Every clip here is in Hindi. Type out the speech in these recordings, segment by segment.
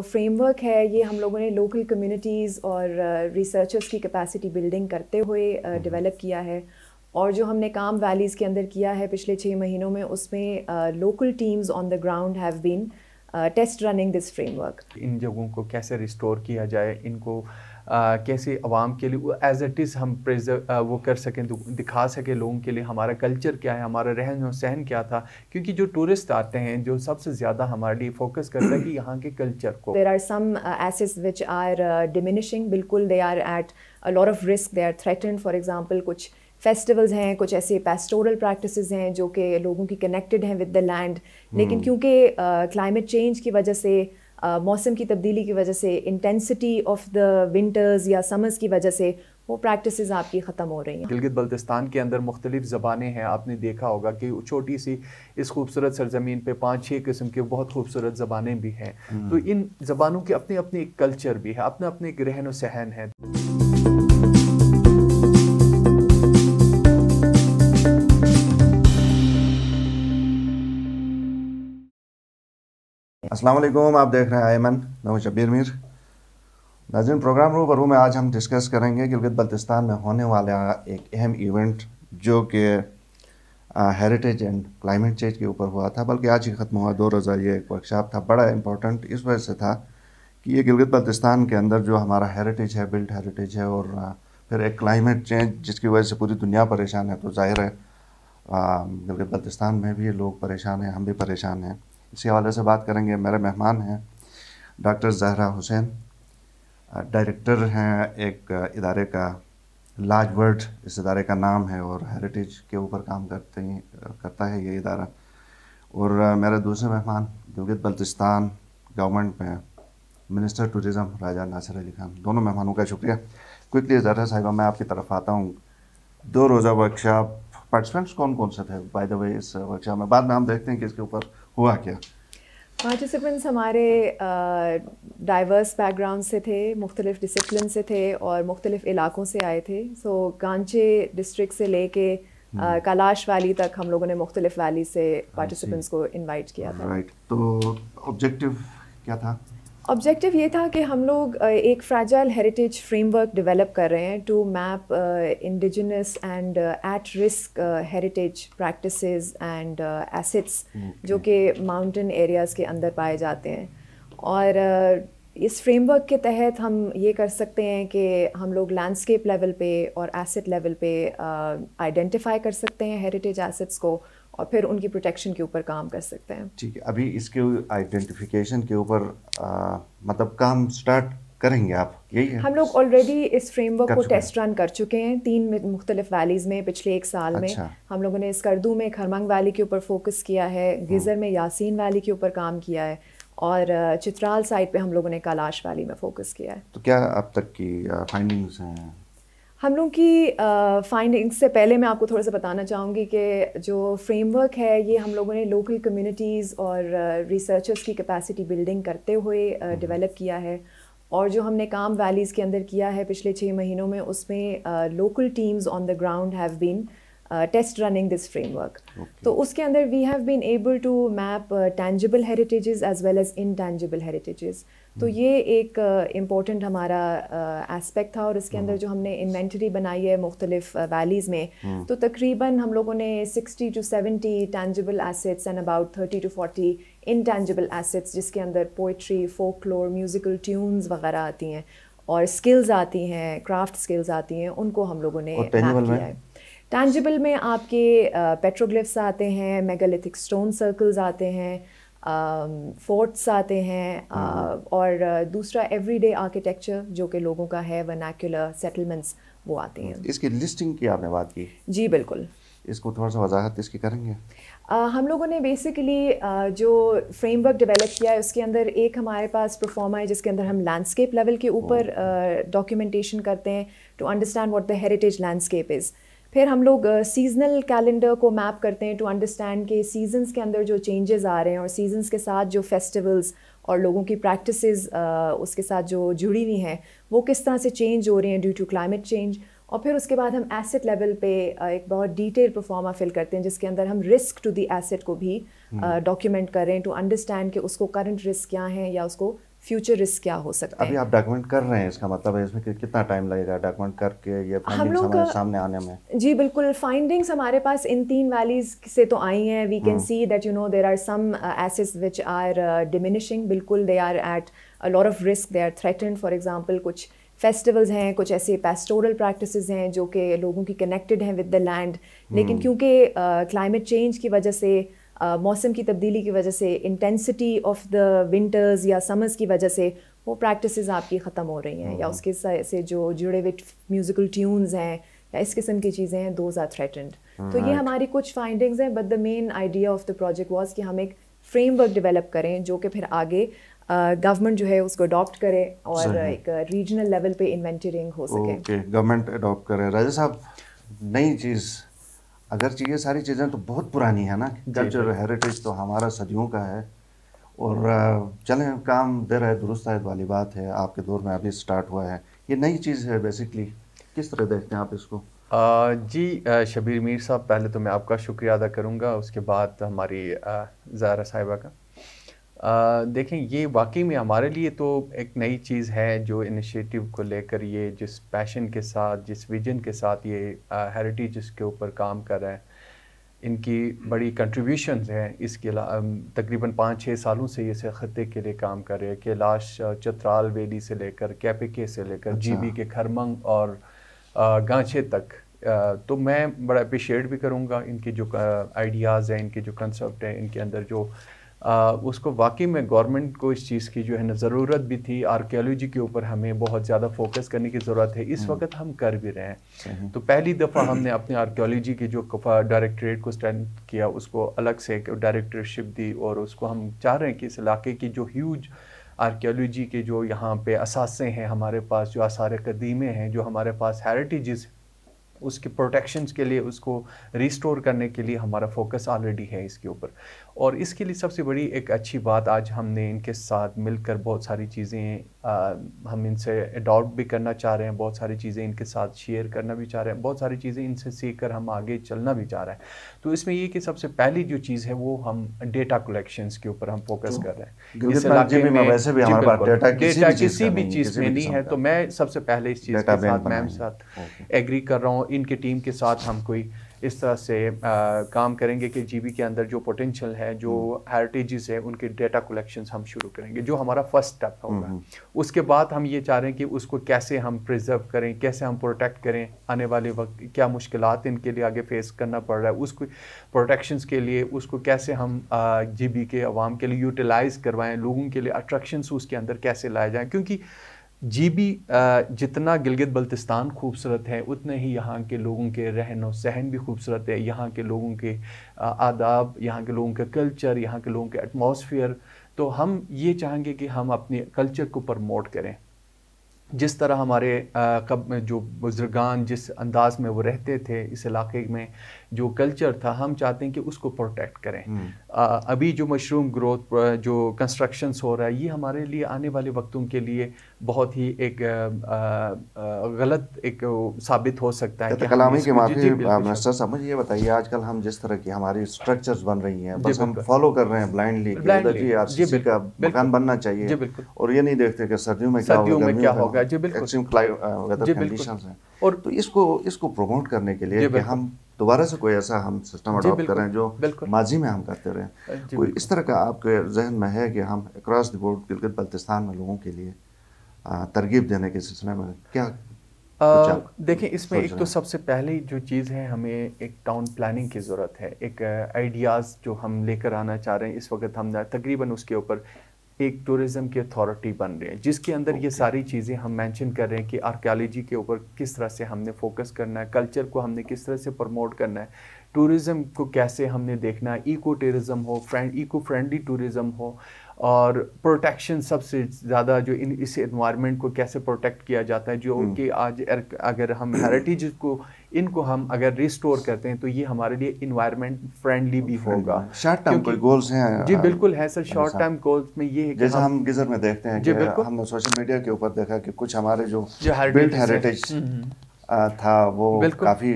फ्रेमवर्क है ये हम लोगों ने लोकल कम्युनिटीज़ और रिसर्चर्स uh, की कैपेसिटी बिल्डिंग करते हुए डेवलप uh, हम्म। किया है और जो हमने काम वैलीज़ के अंदर किया है पिछले छः महीनों में उसमें local teams on the ground have been test running this framework इन जगहों को कैसे रिस्टोर किया जाए इनको uh, कैसे आवाम के लिए एज़ एट इज़ हम प्रेजर्व वो कर सकें दिखा सकें लोगों के लिए हमारा कल्चर क्या है हमारा रहन और सहन क्या था क्योंकि जो टूरिस्ट आते हैं जो सबसे ज़्यादा हमारे लिए फोकस करता है कि यहाँ के कल्चर को देर आर सम एसेस विच आर डिमिनिशिंग बिल्कुल they are at lot of risk they are threaten for example कुछ फेस्टिवल्स हैं कुछ ऐसे पेस्टोरल प्रैक्टिस हैं जो कि लोगों की कनेक्टेड हैं विद द लैंड लेकिन हम्म। क्योंकि क्लाइमेट uh, चेंज की वजह से मौसम की तब्दीली की वजह से इंटेंसिटी ऑफ द विंटर्स या समर्स की वजह से वो प्रैक्टिस आपकी ख़त्म हो रही हैं गिलगित बल्तिस्तान के अंदर मुख्तलिफ ज़बानें हैं आपने देखा होगा कि छोटी सी इस खूबसूरत सरजमीन पे पाँच छः किस्म के बहुत खूबसूरत ज़बानें भी हैं हम्म। तो इन ज़बानों के अपने अपने एक कल्चर भी है अपने अपने एक रहन सहन है वालेकुम आप देख रहे हैं आयमन मैं शबीर मीर नाजिन प्रोग्राम रू बरू में आज हम डिस्कस करेंगे गिलगित बल्तिस्तान में होने वाला एक अहम इवेंट जो कि हेरिटेज एंड क्लाइमेट चेंज के ऊपर हुआ था बल्कि आज ही ख़त्म हुआ दो रोज़ा ये एक वर्कशॉप था बड़ा इंपॉर्टेंट इस वजह से था कि ये गिलगित बल्तिस्तान के अंदर जो हमारा हेरिटेज है बिल्ड हेरिटेज है और फिर एक क्लाइमेट चेंज जिसकी वजह से पूरी दुनिया परेशान है तो जाहिर है गिलगित बल्तिस्तान में भी लोग परेशान हैं हम भी परेशान हैं इसी हवाले से बात करेंगे मेरे मेहमान हैं डॉक्टर जहरा हुसैन डायरेक्टर हैं एक इदारे का लाज वर्ड इस इदारे का नाम है और हेरिटेज के ऊपर काम करते हैं करता है ये इदारा और मेरे दूसरे मेहमान गिलगित बल्तिस्तान गवर्नमेंट में मिनिस्टर टूरिज़म राजा नासिर अली खान दोनों मेहमानों का शुक्रिया क्विकली जहरा साहिबा मैं आपकी तरफ आता हूँ दो रोज़ा वर्कशॉप पार्टिसिपेंट्स कौन कौन से थे बाय द वे इस वर्कशॉप में बाद में हम देखते हैं कि इसके ऊपर हुआ क्या पार्टिसिपेंट्स हमारे डाइवर्स बैकग्राउंड से थे मुख्तलिफ डिसिप्लिन से थे और मुख्तलिफ इलाकों से आए थे सो गांचे डिस्ट्रिक्ट से लेके कैलाश वैली हम्म। तक हम लोगों ने मुख्तलिफ वैली से पार्टिसिपेंट्स को इनवाइट किया था राइट तो ऑब्जेक्टिव क्या था ऑब्जेक्टिव ये था कि हम लोग एक फ्रैजाइल हेरिटेज फ्रेमवर्क डेवलप कर रहे हैं to map indigenous and at risk heritage practices and assets जो कि माउंटेन एरियाज़ के अंदर पाए जाते हैं और uh, इस फ्रेमवर्क के तहत हम ये कर सकते हैं कि हम लोग लैंडस्केप लेवल पे और एसिड लेवल पे आइडेंटिफाई uh, कर सकते हैं हेरिटेज एसिड्स को और फिर उनकी प्रोटेक्शन के ऊपर काम कर सकते हैं ठीक है अभी इसके आइडेंटिफिकेशन के ऊपर मतलब काम स्टार्ट करेंगे आप यही है हम लोग ऑलरेडी इस फ्रेमवर्क को टेस्ट रन कर चुके हैं तीन मुख्तलिफ वैलीज़ में पिछले एक साल अच्छा। में हम लोगों ने स्कर्दू में खरमंग वैली के ऊपर फोकस किया है हाँ। गिजर में यासीन वैली के ऊपर काम किया है और चित्राल साइड पे हम लोगों ने कैलाश वैली में फोकस किया है तो क्या अब तक की फाइंडिंग्स हैं हम लोग की फाइंडिंग्स से पहले मैं आपको थोड़ा सा बताना चाहूँगी कि जो फ्रेमवर्क है ये हम लोगों ने लोकल कम्युनिटीज़ और रिसर्चर्स की कैपेसिटी बिल्डिंग करते हुए डेवलप हम्म। किया है और जो हमने काम वैलीज़ के अंदर किया है पिछले छः महीनों में उसमें local teams on the ground have been test running this framework तो उसके अंदर we have been able to map tangible heritages as well as intangible heritages तो हम्म। ये एक इम्पोर्टेंट uh, हमारा एस्पेक्ट uh, था और इसके अंदर हम्म। जो हमने इन्वेंट्री बनाई है मुख्तलिफ वैलीज़ में हम्म। तो तकरीबन हम लोगों ने 60 to 70 tangible assets and about 30 to 40 tangible assets जिसके अंदर पोइट्री फोकलोर म्यूज़िकल ट्यून्स वगैरह आती हैं और स्किल्स आती हैं क्राफ्ट स्किल्स आती हैं उनको हम लोगों ने टेंजिबल किया है में आपके पेट्रोग्लिफ्स आते हैं मेगालिथिक स्टोन सर्कल्स आते हैं फोर्ट्स um, आते हैं हम्म। uh, और uh, दूसरा एवरीडे आर्किटेक्चर जो कि लोगों का है वनाक्युलर सेटलमेंट्स वो आते हैं इसकी लिस्टिंग की आपने बात की जी बिल्कुल इसको थोड़ा सा वजाहत इसकी करेंगे आ, uh, हम लोगों ने बेसिकली जो फ्रेमवर्क डेवलप किया है उसके अंदर एक हमारे पास परफॉर्मा है जिसके अंदर हम लैंडस्केप लेवल के ऊपर डॉक्यूमेंटेशन करते हैं to understand what the heritage landscape is फिर हम लोग सीजनल कैलेंडर को मैप करते हैं टू अंडरस्टैंड कि सीजन्स के अंदर जो चेंजेस आ रहे हैं और सीजन्स के साथ जो फेस्टिवल्स और लोगों की प्रैक्टिसेस उसके साथ जो जुड़ी हुई हैं वो किस तरह से चेंज हो रही हैं ड्यू टू क्लाइमेट चेंज और फिर उसके बाद हम एसेट लेवल पे एक बहुत डिटेल परफॉर्मा फिल करते हैं जिसके अंदर हम रिस्क टू दी एसेट को भी डॉक्यूमेंट हम्म। कर रहे हैं टू अंडरस्टैंड कि उसको करंट रिस्क क्या है या उसको फ्यूचर रिस्क क्या हो सकता है अभी आप डॉक्यूमेंट कर रहे हैं इसका मतलब है इसमें कितना टाइम लगेगा डॉक्यूमेंट करके ये हम लोग का सामने आने में जी बिल्कुल फाइंडिंग्स हमारे पास इन तीन वैलीज से तो आई हैं we can see that you know there are some एसेस विच आर डिमिनिशिंग बिल्कुल they are at a lot of risk they are threaten for example कुछ फेस्टिवल्स हैं कुछ ऐसे पेस्टोरल प्रैक्टिस हैं जो कि लोगों की कनेक्टेड हैं विद द लैंड लेकिन हम्म। क्योंकि क्लाइमेट uh, चेंज की वजह से uh, मौसम की तब्दीली की वजह से इंटेंसिटी ऑफ द विंटर्स या समर्स की वजह से वो प्रैक्टिस आपकी ख़त्म हो रही हैं या हाँ। उसके से जो जुड़े हुए म्यूज़िकल ट्यून्स हैं या इस किस्म की चीज़ें हैं दोज आर थ्रेटेंड तो ये हमारी कुछ फाइंडिंग्स हैं but the main idea of the project was कि हम एक फ्रेमवर्क डेवलप करें जो कि फिर आगे गवर्नमेंट uh, जो है उसको अडॉप्ट करे और एक रीजनल लेवल पे इन्वेंटरिंग हो सके गवर्नमेंट अडॉप्ट करे राजा साहब नई चीज़ अगर ये सारी चीज़ें तो बहुत पुरानी है ना कल्चर हेरिटेज तो हमारा सदियों का है और चलें काम दे रहा है दुरुस्त है वाली बात है आपके दौर में अभी स्टार्ट हुआ है ये नई चीज़ है बेसिकली किस तरह देखते हैं आप इसको आ, जी शबीर मीर साहब पहले तो मैं आपका शुक्रिया अदा करूँगा उसके बाद हमारी ज़ारा साहिबा का देखें ये वाकई में हमारे लिए तो एक नई चीज़ है जो इनिशिएटिव को लेकर ये जिस पैशन के साथ जिस विजन के साथ ये हेरिटेज के ऊपर काम कर रहे हैं इनकी हम्म। बड़ी कंट्रीब्यूशन हैं इसके तकरीबन पाँच छः सालों से ये खत्े के लिए काम कर रहे हैं कैलाश चतराल वेली से लेकर कैपिके से लेकर अच्छा। जीबी के खरमंग और गांछे तक तो मैं बड़ा अप्रिशिएट भी करूँगा इनके जो आइडियाज़ हैं इनके जो कंसेप्ट हैं इनके अंदर जो आ, उसको वाकई में गवर्नमेंट को इस चीज़ की जो है ना ज़रूरत भी थी आर्कियोलॉजी के ऊपर हमें बहुत ज़्यादा फोकस करने की ज़रूरत है इस हम्म। वक्त हम कर भी रहे हैं तो पहली दफ़ा हमने अपने आर्कियोलॉजी के जो डायरेक्टरेट को स्टैंड किया उसको अलग से एक डायरेक्टरशिप दी और उसको हम चाह रहे हैं कि इस इलाके की जो ह्यूज आर्कियोलॉजी के जो यहाँ पे असासे हैं हमारे पास जो आसार कदीमे हैं जो हमारे पास हेरिटेजेस उसके प्रोटेक्शंस के लिए उसको रिस्टोर करने के लिए हमारा फोकस ऑलरेडी है इसके ऊपर और इसके लिए सबसे बड़ी एक अच्छी बात आज हमने इनके साथ मिलकर बहुत सारी चीज़ें हम इनसे अडॉप्ट भी करना चाह रहे हैं बहुत सारी चीज़ें इनके साथ शेयर करना भी चाह रहे हैं बहुत सारी चीज़ें इनसे सीख कर हम आगे चलना भी चाह रहे हैं तो इसमें ये कि सबसे पहली जो चीज़ है वो हम डेटा कलेक्शन के ऊपर हम फोकस तो कर रहे हैं डेटा किसी भी चीज़ में नहीं है तो मैं सबसे पहले इस चीज़ के साथ मैम साथ एग्री कर रहा हूँ इनके टीम के साथ हम कोई इस तरह से आ, काम करेंगे कि जीबी के अंदर जो पोटेंशियल है जो हेरिटेजेस हम्म। है उनके डेटा कलेक्शन हम शुरू करेंगे जो हमारा फर्स्ट स्टेप होगा हम्म, हम्म। उसके बाद हम ये चाह रहे हैं कि उसको कैसे हम प्रिजर्व करें कैसे हम प्रोटेक्ट करें आने वाले वक्त क्या मुश्किल इनके लिए आगे फेस करना पड़ रहा है उसको प्रोटेक्शन के लिए उसको कैसे हम जी के आवाम के लिए यूटिलाइज़ करवाएँ लोगों के लिए अट्रैक्शन उसके अंदर कैसे लाए जाएँ क्योंकि जी भी जितना गिलगित बल्तिस्तान खूबसूरत है उतने ही यहाँ के लोगों के रहन और सहन भी खूबसूरत है यहाँ के लोगों के आदाब यहाँ के लोगों का कल्चर यहाँ के लोगों के एटमॉस्फेयर तो हम ये चाहेंगे कि हम अपने कल्चर को प्रमोट करें जिस तरह हमारे कब जो बुज़ुर्गान जिस अंदाज़ में वो रहते थे इस इलाके में जो कल्चर था हम चाहते हैं कि उसको प्रोटेक्ट करें हम्म। आ, अभी जो मशरूम ग्रोथ जो कंस्ट्रक्शंस हो रहा है ये हमारे लिए आने वाले वक्तों के लिए बहुत ही एक आ, आ, गलत एक साबित हो सकता है कलामी के माफी मिनिस्टर समझ ये बताइए आजकल हम जिस तरह की हमारी स्ट्रक्चर्स बन रही हैं बस हम फॉलो कर रहे हैं ब्लाइंडली मकान बनना चाहिए और ये नहीं देखते कि सर्दियों में क्या में क्या होगा जी बिल्कुल और तो इसको इसको प्रमोट करने के लिए कि हम दोबारा से कोई ऐसा हम सिस्टम अडॉप्ट करें जो माजी में हम करते रहे कोई इस तरह का आपके जहन में है कि हम across the board Gilgit Baltistan में लोगों के लिए तरगीब देने के सिलसिले में क्या देखें इसमें एक तो सबसे पहले जो चीज़ है हमें एक टाउन प्लानिंग की ज़रूरत है एक आइडियाज़ जो हम लेकर आना चाह रहे हैं इस वक्त हम तकरीबन उसके ऊपर एक टूरिज़्म की अथॉरिटी बन रहे हैं जिसके अंदर okay. ये सारी चीज़ें हम मेंशन कर रहे हैं कि आर्कियोलॉजी के ऊपर किस तरह से हमने फोकस करना है कल्चर को हमने किस तरह से प्रमोट करना है टूरिज़्म को कैसे हमने देखना है इको टूरिज़्म हो फ्रेंड इको फ्रेंडली टूरिज़्म हो और प्रोटेक्शन सबसे ज़्यादा जो इन इस इन्वायरमेंट को कैसे प्रोटेक्ट किया जाता है जो hmm. कि आज अगर हम हेरिटेज को इनको हम अगर रिस्टोर करते हैं तो ये हमारे लिए इन्वायरमेंट फ्रेंडली भी होगा शॉर्ट टर्म कोई गोल्स हैं जी uh, बिल्कुल है सर शॉर्ट टर्म गोल्स में ये है जैसे हम, गिजर में देखते हैं जी बिल्कुल हमने सोशल मीडिया के ऊपर देखा कि कुछ हमारे जो, built heritage hmm, hmm. uh, था वो काफ़ी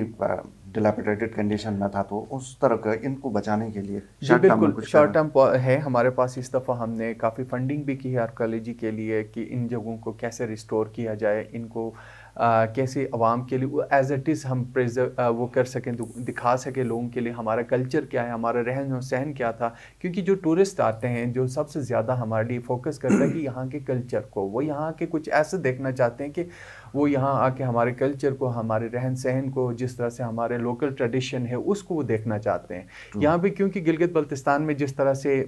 कंडीशन uh, में था तो उस तरह का इनको बचाने के लिए जी बिल्कुल शॉर्ट टर्म है हमारे पास इस दफ़ा हमने काफ़ी फंडिंग भी की है आर्कोलॉजी के लिए कि इन जगहों को कैसे रिस्टोर किया जाए इनको कैसे आवाम के लिए एज एट इज़ हम प्रिजर्व वो कर सकें तो दिखा सकें लोगों के लिए हमारा कल्चर क्या है हमारा रहन और सहन क्या था क्योंकि जो टूरिस्ट आते हैं जो सबसे ज़्यादा हमारे लिए फोकस करता है कि यहाँ के कल्चर को वो यहाँ के कुछ ऐसे देखना चाहते हैं कि वो यहाँ आके हमारे कल्चर को हमारे रहन सहन को जिस तरह से हमारे लोकल ट्रेडिशन है उसको वो देखना चाहते हैं यहाँ पे क्योंकि गिलगित बल्तिस्तान में जिस तरह से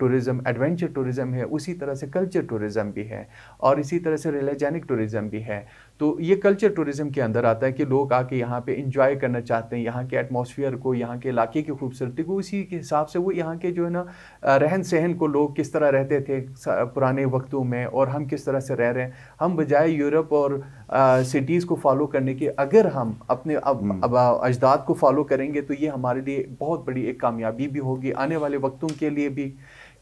टूरिज़म एडवेंचर टूरिज़म है उसी तरह से कल्चर टूरिज़म भी है और इसी तरह से रिलीजनिक टूरिज़म भी है तो ये कल्चर टूरिज़म के अंदर आता है कि लोग आके यहाँ पे इंजॉय करना चाहते हैं यहाँ के एटमोसफियर को यहाँ के इलाके की खूबसूरती को उसी के हिसाब से वो यहाँ के जो है ना रहन सहन को लोग किस तरह रहते थे पुराने वक्तों में और हम किस तरह से रह रहे हैं हम बजाय यूरोप और सिटीज़ को फॉलो करने के अगर हम अपने अब, हम्म। अजदाद को फॉलो करेंगे तो ये हमारे लिए बहुत बड़ी एक कामयाबी भी होगी आने वाले वक्तों के लिए भी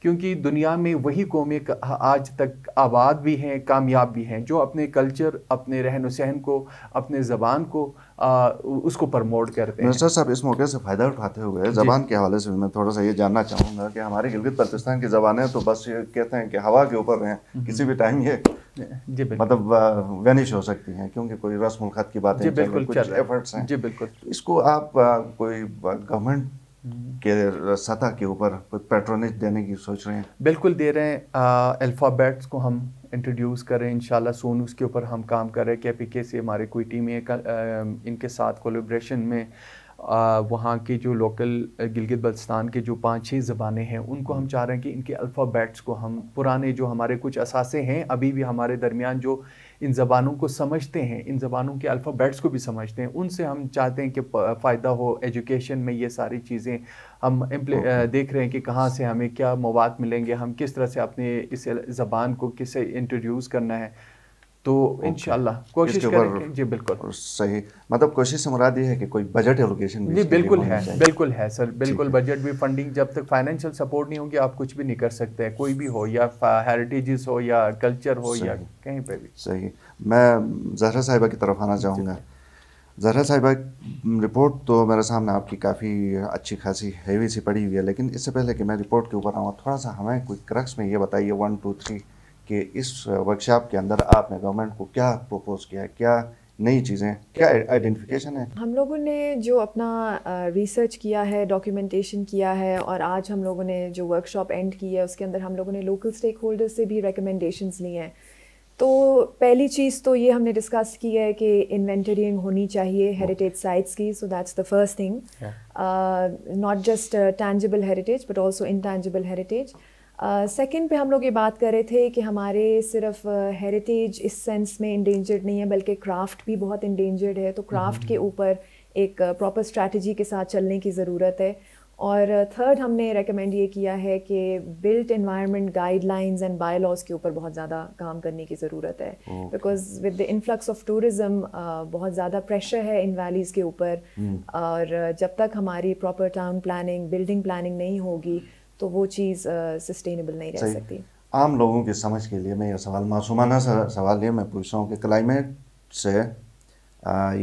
क्योंकि दुनिया में वही कौमें आज तक आबाद भी हैं कामयाब भी हैं जो अपने कल्चर अपने रहन सहन को अपने ज़बान को आ, उसको प्रमोट करते हैं मिनिस्टर साहब इस मौके से फ़ायदा उठाते हुए ज़बान के हवाले से मैं थोड़ा सा ये जानना चाहूँगा कि हमारे गिलगित बल्तिस्तान की जबान तो बस ये कहते हैं कि हवा के ऊपर हैं हम्म। किसी भी टाइम ये जी मतलब वैनिश हो सकती हैं क्योंकि कोई रस्म खत की बातें जी बिल्कुल कुछ एफर्ट्स हैं जी बिल्कुल इसको आप कोई गवर्नमेंट हम्म। के सतह के ऊपर पेट्रोनेज देने की सोच रहे हैं बिल्कुल दे रहे हैं अल्फ़ाबेट्स को हम इंट्रोड्यूस करें इन सोन उसके ऊपर हम काम कर रहे हैं के पी के से हमारे कोई टीमें इनके साथ कोलेब्रेशन में वहाँ के जो लोकल गिलगित बल्तिस्तान के जो पाँच छः ज़बानें हैं उनको हम चाह रहे हैं कि इनके अल्फ़ाबेट्स को हम पुराने जो हमारे कुछ असासे हैं अभी भी हमारे दरमियान जो इन ज़बानों को समझते हैं इन ज़बानों के अल्फ़ाबेट्स को भी समझते हैं उनसे हम चाहते हैं कि फ़ायदा हो एजुकेशन में ये सारी चीज़ें हम देख रहे हैं कि कहाँ से हमें क्या मवाद मिलेंगे हम किस तरह से अपने इस ज़बान को किसे इंट्रोड्यूस करना है तो अच्छा। इन कोशिश करेंगे जी बिल्कुल सही मतलब कोशिश से मुराद ये है कि कोई बजट एलोकेशन जी बिल्कुल है बिल्कुल है सर बिल्कुल बजट भी फंडिंग जब तक फाइनेंशियल सपोर्ट नहीं होगी आप कुछ भी नहीं कर सकते कोई भी हो या हेरिटेज हो या कल्चर हो या कहीं पे भी सही मैं जहरा साहिबा की तरफ आना चाहूँगा जहरा साहिबा रिपोर्ट तो मेरे सामने आपकी काफ़ी अच्छी खासी हैवी सी पड़ी हुई है लेकिन इससे पहले कि मैं रिपोर्ट के ऊपर आऊँ थोड़ा सा हमें कोई क्रक्स में ये बताइए वन टू थ्री कि इस वर्कशॉप के अंदर आपने गवर्नमेंट को क्या प्रपोज किया है क्या नई चीज़ें क्या आइडेंटिफिकेशन है हम लोगों ने जो अपना रिसर्च किया है डॉक्यूमेंटेशन किया है और आज हम लोगों ने जो वर्कशॉप एंड की है उसके अंदर हम लोगों ने लोकल स्टेक होल्डर्स से भी रिकमेंडेशंस ली हैं तो पहली चीज़ तो ये हमने डिस्कस की है कि इन्वेंटरिंग होनी चाहिए हेरिटेज साइट्स की so that's the first thing not just tangible heritage but also intangible heritage second uh, पे हम लोग ये बात कर रहे थे कि हमारे सिर्फ हेरिटेज इस सेंस में इंडेंजर्ड नहीं है बल्कि क्राफ्ट भी बहुत इंडेंजर्ड है तो क्राफ्ट के हम्म। ऊपर एक प्रॉपर स्ट्रैटेजी के साथ चलने की ज़रूरत है और थर्ड हमने रेकमेंड ये किया है कि built environment guidelines and bylaws के ऊपर बहुत ज़्यादा काम करने की ज़रूरत है because with the influx of tourism बहुत ज़्यादा प्रेशर है इन वैलीज़ के ऊपर hmm. और जब तक हमारी proper town planning building planning नहीं होगी तो वो चीज़ सस्टेनेबल नहीं रह सकती आम लोगों की समझ के लिए मैं ये सवाल मासूमाना सवाल ये मैं पूछ रहा हूँ कि क्लाइमेट से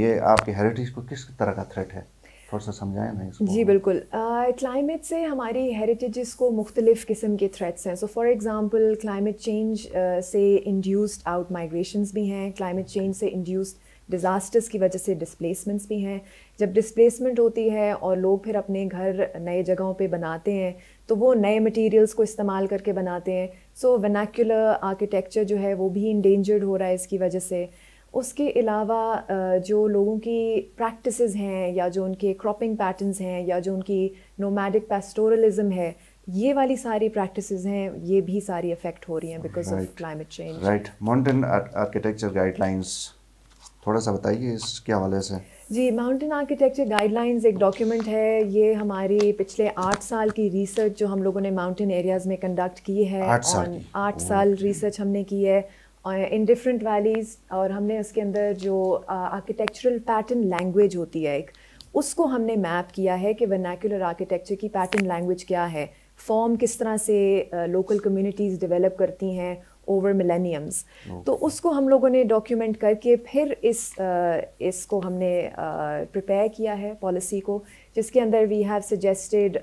ये आपके हेरिटेज को किस तरह का थ्रेट है थोड़ा सा समझाएं जी बिल्कुल क्लाइमेट uh, से हमारी हेरिटेजेस को मुख्तलिफ किस्म के थ्रेट्स हैं so for example climate change से इंड्यूस्ड आउट माइग्रेशंस भी हैं क्लाइमेट चेंज से इंड्यूस्ड डिज़ास्टर्स की वजह से डिस्प्लेसमेंट्स भी हैं जब डिस्प्लेसमेंट होती है और लोग फिर अपने घर नए जगहों पे बनाते हैं तो वो नए मटेरियल्स को इस्तेमाल करके बनाते हैं सो वनाक्यूलर आर्किटेक्चर जो है वो भी इंडेंजर्ड हो रहा है इसकी वजह से उसके अलावा जो लोगों की प्रैक्टिस हैं या जो उनके क्रॉपिंग पैटर्नस हैं या जो उनकी नोमैडिक पेस्टोरलिज़म है ये वाली सारी प्रैक्टिसेस हैं ये भी सारी इफेक्ट हो रही हैं because of climate change right mountain architecture guidelines थोड़ा सा बताइए इसके हवाले से जी माउंटेन आर्किटेक्चर गाइडलाइंस एक डॉक्यूमेंट है ये हमारी पिछले आठ साल की रिसर्च जो हम लोगों ने माउंटेन एरियाज़ में कंडक्ट की है आठ साल आठ साल रिसर्च हमने की है इन डिफरेंट वैलीज़ और हमने उसके अंदर जो आर्किटेक्चरल पैटर्न लैंग्वेज होती है एक उसको हमने मैप किया है कि वर्नाक्यूलर आर्किटेक्चर की पैटर्न लैंग्वेज क्या है फॉर्म किस तरह से लोकल कम्युनिटीज़ डेवलप करती हैं ओवर मिलेनियम्स oh. तो उसको हम लोगों ने डॉक्यूमेंट करके फिर इस इसको हमने प्रिपेयर किया है पॉलिसी को जिसके अंदर we have suggested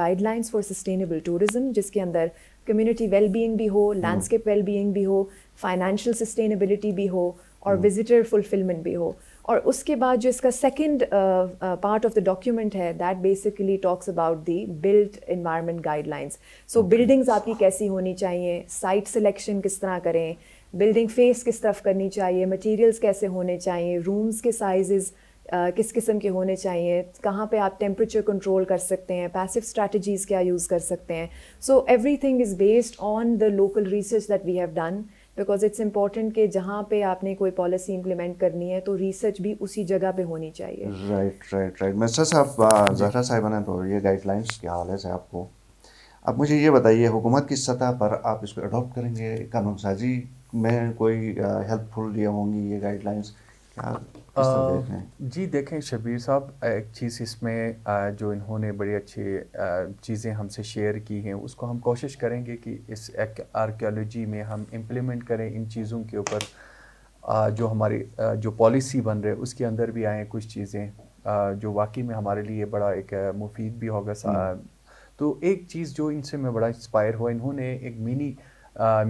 guidelines for sustainable tourism जिसके अंदर कम्युनिटी वेलबींग भी हो लैंडस्केप hmm. वेलबींग भी हो फाइनेंशियल सस्टेनेबिलिटी भी हो और विजिटर hmm. फुलफिलमेंट भी हो और उसके बाद जो इसका second part of the document है that basically talks about the built environment guidelines so buildings आपकी कैसी होनी चाहिए साइट सिलेक्शन किस तरह करें बिल्डिंग फेस किस तरफ करनी चाहिए मटेरियल्स कैसे होने चाहिए रूम्स के साइजेस Uh, किस किस्म के होने चाहिए कहाँ पे आप टेम्परेचर कंट्रोल कर सकते हैं पैसिव स्ट्रैटेजीज़ क्या यूज़ कर सकते हैं so everything is based on the local research that we have done because it's important कि जहाँ पे आपने कोई पॉलिसी इम्प्लीमेंट करनी है तो रिसर्च भी उसी जगह पे होनी चाहिए राइट राइट राइट मिस्टर साहब जहरा ने तो ये गाइडलाइंस के है साहब आपको अब मुझे ये बताइए हुकूमत की सतह पर आप इसको अडोप्ट करेंगे कानून साजी में कोई हेल्पफुल ये होंगी ये गाइडलाइंस क्या जी देखें शबीर साहब एक चीज़ इसमें जो इन्होंने बड़ी अच्छी चीज़ें हमसे शेयर की हैं उसको हम कोशिश करेंगे कि इस आर्कियोलॉजी में हम इम्प्लीमेंट करें इन चीज़ों के ऊपर जो हमारी जो पॉलिसी बन रहे उसके अंदर भी आएँ कुछ चीज़ें जो वाकई में हमारे लिए बड़ा एक मुफीद भी होगा हम्म। तो एक चीज़ जो इनसे मैं बड़ा इंस्पायर हुआ इन्होंने एक मिनी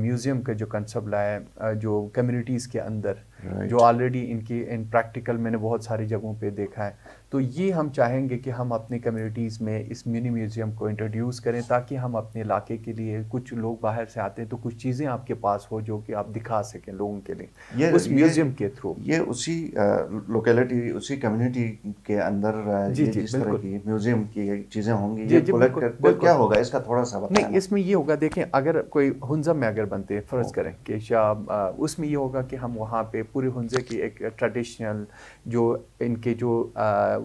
म्यूज़ियम का जो कंसेप्ट लाया जो कम्युनिटीज़ के अंदर right. जो ऑलरेडी इनकी इन प्रैक्टिकल मैंने बहुत सारी जगहों पे देखा है तो ये हम चाहेंगे कि हम अपने कम्युनिटीज़ में इस मिनी म्यूज़ियम को इंट्रोड्यूस करें ताकि हम अपने इलाके के लिए कुछ लोग बाहर से आते हैं तो कुछ चीज़ें आपके पास हो जो कि आप दिखा सकें लोगों के लिए ये उस म्यूज़ियम के थ्रू ये उसी लोकेलिटी उसी कम्युनिटी के अंदर जी जी तरह की म्यूज़ियम की चीज़ें होंगी जी जी क्या होगा इसका थोड़ा सा नहीं इसमें ये होगा देखें अगर कोई हंजम में अगर बनते हैं फ़र्ज़ करें कि उसमें ये होगा कि हम वहाँ पर पूरे हंजे की एक ट्रेडिशनल जो इनके जो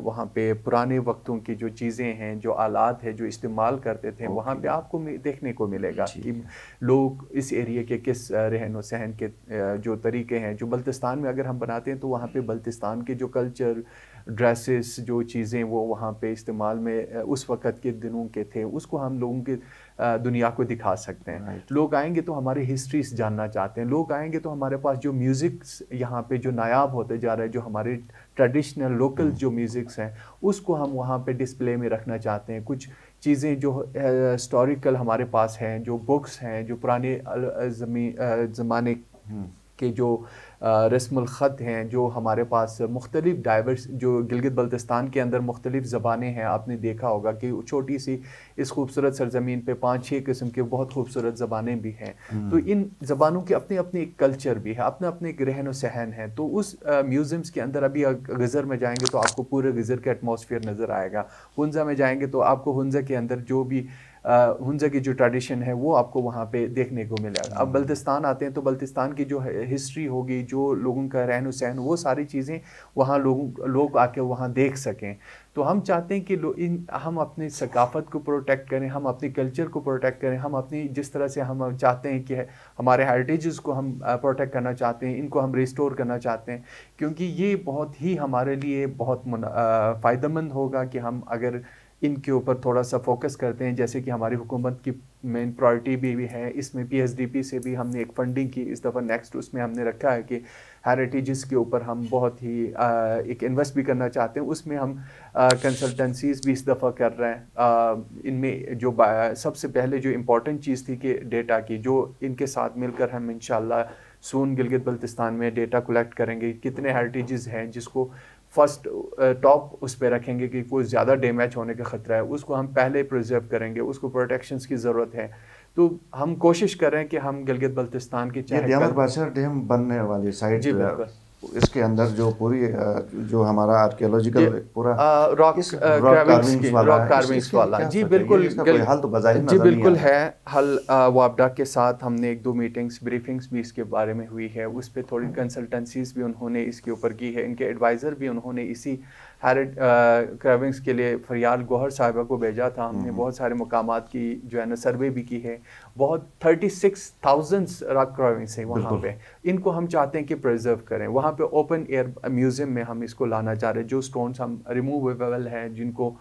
वहाँ पे पुराने वक्तों की जो चीज़ें हैं जो आलात है जो इस्तेमाल करते थे वहाँ पे आपको देखने को मिलेगा कि लोग इस एरिए के किस रहन सहन के जो तरीके हैं जो बल्तिस्तान में अगर हम बनाते हैं तो वहाँ पे बल्तिस्तान के जो कल्चर ड्रेसेस जो चीज़ें वो वहाँ पे इस्तेमाल में उस वक़्त के दिनों के थे उसको हम लोगों के दुनिया को दिखा सकते हैं right. लोग आएंगे तो हमारी हिस्ट्री जानना चाहते हैं लोग आएंगे तो हमारे पास जो म्यूज़िक यहाँ पे जो नायाब होते जा रहे हैं जो हमारे ट्रेडिशनल लोकल hmm. जो म्यूज़िक्स हैं उसको हम वहाँ पे डिस्प्ले में रखना चाहते हैं कुछ चीज़ें जो हिस्टोरिकल हमारे पास हैं जो बुक्स हैं जो पुराने ज़माने के जो रस्म ख़त हैं जो हमारे पास मुख्तलिफ़ डाइवर्स जो गिलगित बल्तिस्तान के अंदर मुख्तलिफ़ ज़बानें हैं आपने देखा होगा कि छोटी सी इस खूबसूरत सरजमीन पर पाँच छः किस्म के बहुत खूबसूरत ज़बानें भी हैं हम्म। तो इन ज़बानों के अपने अपने एक कल्चर भी है अपने अपने एक रहन सहन है तो उस म्यूज़ियम्स के अंदर अभी गज़र में जाएंगे तो आपको पूरे गज़र का एटमोसफियर नज़र आएगा हंजा में जाएंगे तो आपको हंजा के अंदर जो भी हुंजा की जो ट्रेडिशन है वो आपको वहाँ पे देखने को मिलेगा अब हम्म। बल्तिस्तान आते हैं तो बल्तिस्तान की जो हिस्ट्री होगी जो लोगों का रहन सहन वो सारी चीज़ें वहाँ लोग लोग आके वहाँ देख सकें तो हम चाहते हैं कि इन हम अपनी सकाफ़त को प्रोटेक्ट करें हम अपने कल्चर को प्रोटेक्ट करें हम अपनी जिस तरह से हम चाहते हैं कि हमारे हेरिटेजेस को हम प्रोटेक्ट करना चाहते हैं इनको हम रिस्टोर करना चाहते हैं क्योंकि ये बहुत ही हमारे लिए बहुत फ़ायदेमंद होगा कि हम अगर इनके ऊपर थोड़ा सा फोकस करते हैं जैसे कि हमारी हुकूमत की मेन प्रायोरिटी भी, भी है इसमें पीएसडीपी से भी हमने एक फंडिंग की इस दफ़ा नेक्स्ट उसमें हमने रखा है कि हेरिटेजेस के ऊपर हम बहुत ही आ, एक इन्वेस्ट भी करना चाहते हैं उसमें हम कंसल्टेंसीज भी इस दफ़ा कर रहे हैं इनमें जो सबसे पहले जो इम्पोर्टेंट चीज़ थी कि डेटा की जो इनके साथ मिलकर हम इन सून गिलगित बल्तिस्तान में डेटा कलेक्ट करेंगे कितने हेरिटेज़ हैं जिसको फर्स्ट टॉप उस पर रखेंगे कि कोई ज़्यादा डैमेज होने का ख़तरा है उसको हम पहले प्रिजर्व करेंगे उसको प्रोटेक्शंस की ज़रूरत है तो हम कोशिश करें कि हम गिलगित बल्तिस्तान की डैम बनने वाली साइड जी बिल्कुल इसके अंदर जो पूरी जो हमारा आर्कियोलॉजिकल पूरा रॉक रॉक वाला, कार्विंग्स वाला जी बिल्कुल हल तो बाजारी जी बिल्कुल है हल वापडा के साथ हमने एक दो मीटिंग्स ब्रीफिंग्स भी इसके बारे में हुई है उस पर थोड़ी कंसल्टेंसीज भी उन्होंने इसके ऊपर की है इनके एडवाइज़र भी उन्होंने इसी हैरिट क्रेविंग्स uh, के लिए फरियाल गोहर साहिबा को भेजा था हमने हम्म। बहुत सारे मकाम की जो है ना सर्वे भी की है बहुत थर्टी सिक्स रॉक क्रैविंग्स हैं वहाँ पे इनको हम चाहते हैं कि प्रिजर्व करें वहाँ पे ओपन एयर म्यूज़ियम में हम इसको लाना चाह रहे हैं जो स्टोन्स हम रिमूवेबल हैं जिनको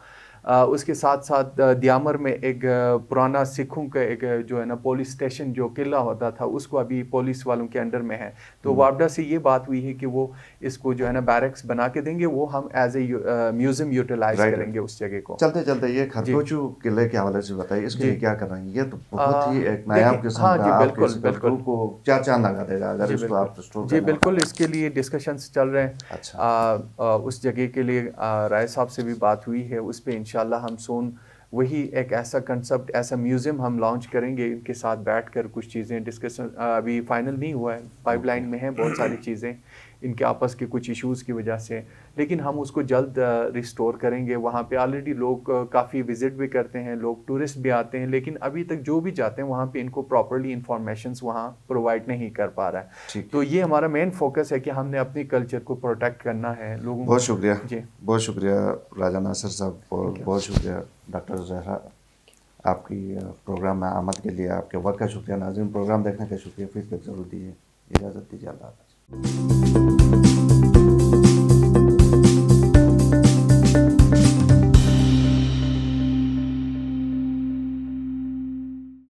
उसके साथ साथ दियामर में एक पुराना सिखों का एक जो है ना पुलिस स्टेशन जो किला होता था उसको अभी पुलिस वालों के अंडर में है तो हम्म। वापडा से ये बात हुई है कि वो इसको जो है ना बैरक्स बना के देंगे वो हम एज ए म्यूजियम यूटिलाइज करेंगे उस जगह को चलते चलते ये खरगोचू किले के हवाले से बताइए इसके लिए क्या कर रहे हैं ये तो बहुत ही एक नायाब किस्म हाँ जी बिल्कुल बिल्कुल को चार चांद लगा देगा अगर इसको आप जी बिल्कुल इसके लिए डिस्कशंस चल रहे हैं अच्छा। उस जगह के लिए राय साहब से भी बात हुई है उस पर इंशाल्लाह हम सोन वही एक ऐसा कंसेप्ट ऐसा म्यूज़ियम हम लॉन्च करेंगे इनके साथ बैठकर कुछ चीज़ें डिस्कशन अभी फाइनल नहीं हुआ है पाइपलाइन में है बहुत सारी चीज़ें इनके आपस के कुछ इश्यूज़ की वजह से लेकिन हम उसको जल्द रिस्टोर करेंगे वहाँ पे ऑलरेडी लोग काफ़ी विज़िट भी करते हैं लोग टूरिस्ट भी आते हैं लेकिन अभी तक जो भी जाते हैं वहाँ पे इनको प्रॉपरली इंफॉर्मेशन वहाँ प्रोवाइड नहीं कर पा रहा है तो ये हमारा मेन फोकस है कि हमने अपने कल्चर को प्रोटेक्ट करना है लोगों बहुत शुक्रिया जी बहुत शुक्रिया राजा नासर साहब और बहुत शुक्रिया डॉक्टर जहरा आपकी प्रोग्राम में आमद के लिए आपके वक्त का शुक्रिया नाजिम प्रोग्राम देखने का शुक्रिया फीडबैक जरूर दीजिए इजाज़त दीजिए अल्लाह